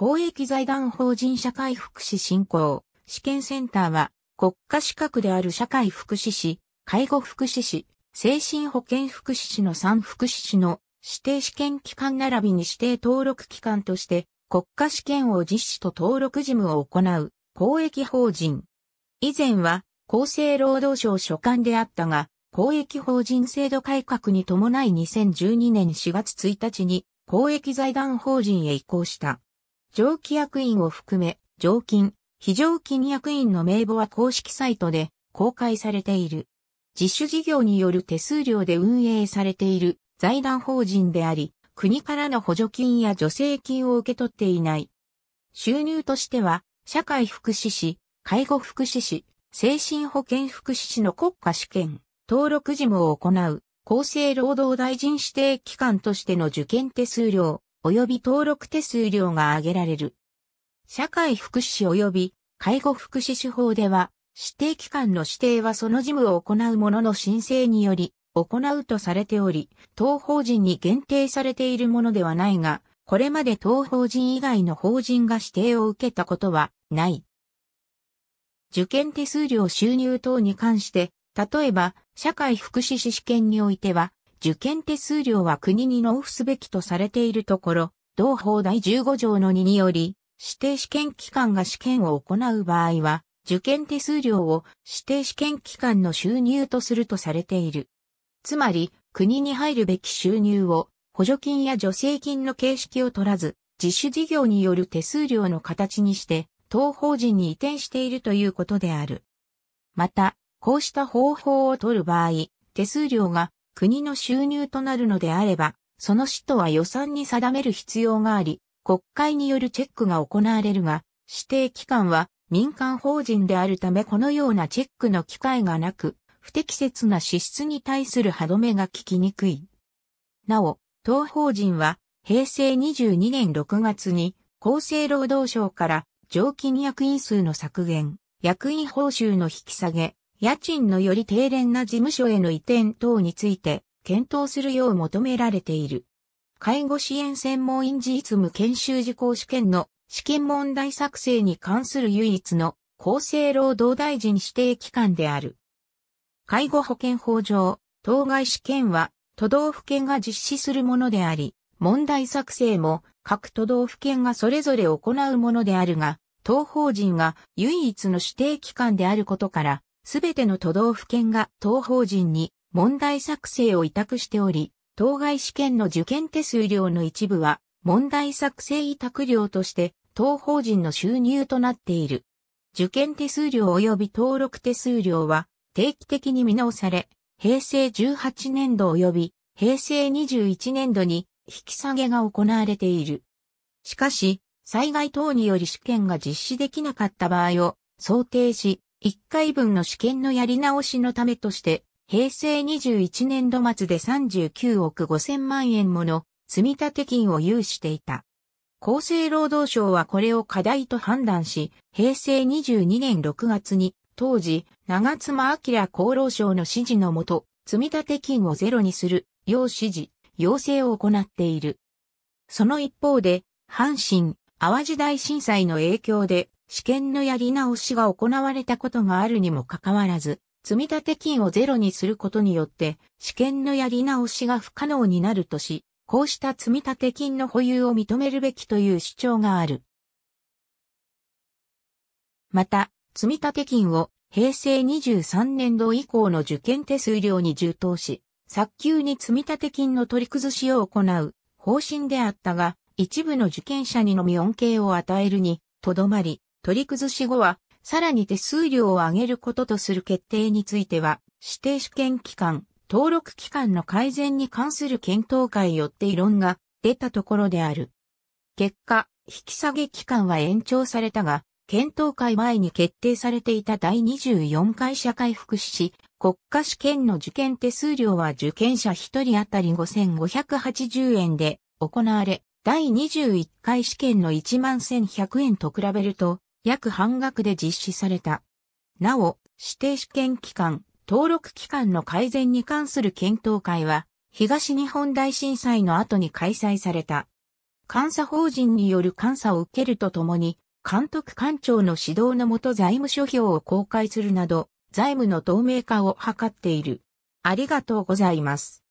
公益財団法人社会福祉振興試験センターは国家資格である社会福祉士、介護福祉士、精神保健福祉士の3福祉士の指定試験機関並びに指定登録機関として国家試験を実施と登録事務を行う公益法人。以前は厚生労働省所管であったが、公益法人制度改革に伴い2012年4月1日に公益財団法人へ移行した。上記役員を含め、常勤、非常勤役員の名簿は公式サイトで公開されている。自主事業による手数料で運営されている財団法人であり、国からの補助金や助成金を受け取っていない。収入としては、社会福祉士、介護福祉士、精神保健福祉士の国家試験、登録事務を行う、厚生労働大臣指定機関としての受験手数料、及び登録手数料が挙げられる。社会福祉士及び介護福祉士法では、指定機関の指定はその事務を行う者の申請により、行うとされており、当法人に限定されているものではないが、これまで当法人以外の法人が指定を受けたことはない。受験手数料収入等に関して、例えば、社会福祉士試験においては、受験手数料は国に納付すべきとされているところ、同法第15条の2により、指定試験機関が試験を行う場合は、受験手数料を指定試験機関の収入とするとされている。つまり、国に入るべき収入を補助金や助成金の形式を取らず、自主事業による手数料の形にして、当法人に移転しているということである。また、こうした方法を取る場合、手数料が国の収入となるのであれば、その使途は予算に定める必要があり、国会によるチェックが行われるが、指定機関は民間法人であるためこのようなチェックの機会がなく、不適切な支出に対する歯止めが効きにくい。なお、当法人は平成22年6月に厚生労働省から常勤役員数の削減、役員報酬の引き下げ、家賃のより低廉な事務所への移転等について検討するよう求められている。介護支援専門員事実務研修受講試験の試験問題作成に関する唯一の厚生労働大臣指定機関である。介護保険法上、当該試験は都道府県が実施するものであり、問題作成も各都道府県がそれぞれ行うものであるが、当法人が唯一の指定機関であることから、すべての都道府県が当法人に問題作成を委託しており、当該試験の受験手数料の一部は問題作成委託料として当法人の収入となっている。受験手数料及び登録手数料は定期的に見直され、平成18年度及び平成21年度に引き下げが行われている。しかし、災害等により試験が実施できなかった場合を想定し、1回分の試験のやり直しのためとして、平成21年度末で39億5000万円もの積立金を有していた。厚生労働省はこれを課題と判断し、平成22年6月に、当時、長妻明厚労省の指示のもと、積立金をゼロにする、要指示、要請を行っている。その一方で、阪神、淡路大震災の影響で、試験のやり直しが行われたことがあるにもかかわらず、積立金をゼロにすることによって、試験のやり直しが不可能になるとし、こうした積立金の保有を認めるべきという主張がある。また、積立金を平成23年度以降の受験手数料に充当し、早急に積立金の取り崩しを行う方針であったが、一部の受験者にのみ恩恵を与えるに、とどまり、取り崩し後は、さらに手数料を上げることとする決定については、指定試験機関、登録期間の改善に関する検討会よって異論が出たところである。結果、引き下げ期間は延長されたが、検討会前に決定されていた第24回社会福祉士、国家試験の受験手数料は受験者1人当たり5580円で行われ、第21回試験の11100円と比べると約半額で実施された。なお、指定試験機関、登録機関の改善に関する検討会は、東日本大震災の後に開催された。監査法人による監査を受けるとともに、監督官庁の指導のもと財務諸表を公開するなど、財務の透明化を図っている。ありがとうございます。